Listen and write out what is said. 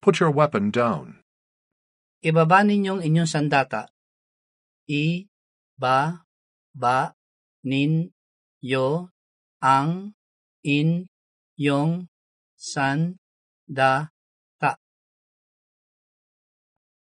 Put your weapon down. Ibaba ninyong inyong sandata. I, ba, ba, nin, yo, ang, in, yung, san, da,